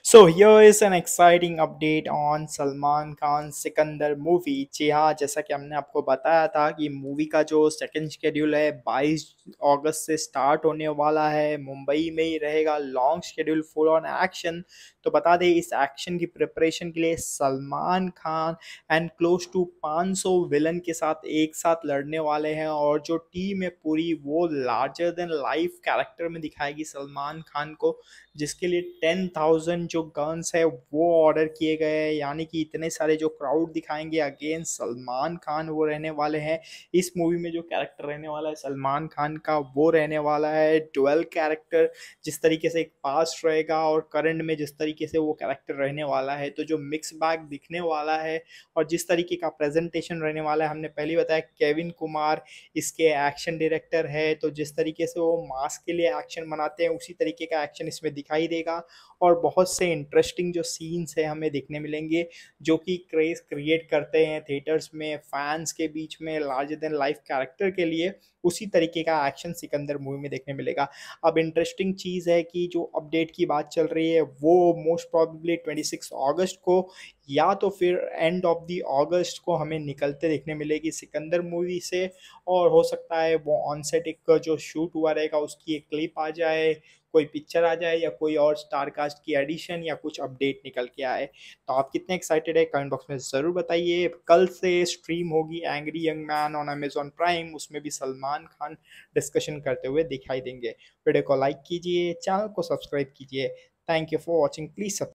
So here is an exciting update on Salman Khan Sikandar movie जी हाँ जैसा कि हमने आपको बताया था कि मूवी का जो सेकेंड शेड्यूल है 22 अगस्त से स्टार्ट होने वाला है मुंबई में ही रहेगा long schedule full on action तो बता दें इस एक्शन की प्रिपरेशन के लिए Salman Khan and close to 500 villain के साथ एक साथ लड़ने वाले हैं और जो टीम है पूरी वो लार्जर देन लाइफ कैरेक्टर में दिखाएगी सलमान खान को जिसके लिए टेन थाउजेंड तकरीबन जो गन्स है वो ऑर्डर किए गए हैं यानी कि इतने सारे जो क्राउड दिखाएंगे अगेन सलमान खान वो रहने वाले हैं इस मूवी में जो कैरेक्टर रहने वाला है सलमान खान का वो रहने वाला है ट्वेल्व कैरेक्टर जिस तरीके से एक पास्ट रहेगा और करंट में जिस तरीके से वो कैरेक्टर रहने वाला है तो जो मिक्स बैग दिखने वाला है और जिस तरीके का प्रेजेंटेशन रहने वाला है हमने पहले बताया केविन कुमार इसके एक्शन डायरेक्टर है तो जिस तरीके से वो मास्क के लिए एक्शन बनाते हैं उसी तरीके का एक्शन इसमें दिखाई देगा और बहुत से इंटरेस्टिंग जो सीन्स हैं हमें देखने मिलेंगे जो कि क्रेज क्रिएट करते हैं थिएटर्स में फैंस के बीच में लार्जर देन लाइफ कैरेक्टर के लिए उसी तरीके का एक्शन सिकंदर मूवी में देखने मिलेगा अब इंटरेस्टिंग चीज़ है कि जो अपडेट की बात चल रही है वो मोस्ट प्रॉबेबली ट्वेंटी सिक्स अगस्त को या तो फिर एंड ऑफ दी अगस्त को हमें निकलते देखने मिलेगी सिकंदर मूवी से और हो सकता है वो ऑन सेट एक जो शूट हुआ रहेगा उसकी एक क्लिप आ जाए कोई पिक्चर आ जाए या कोई और स्टार कास्ट की एडिशन या कुछ अपडेट निकल के आए तो आप कितने एक्साइटेड है कमेंट बॉक्स में ज़रूर बताइए कल से स्ट्रीम होगी angry young man on Amazon Prime उसमें भी सलमान खान डिस्कशन करते हुए दिखाई देंगे वीडियो को लाइक कीजिए चैनल को सब्सक्राइब कीजिए thank you for watching please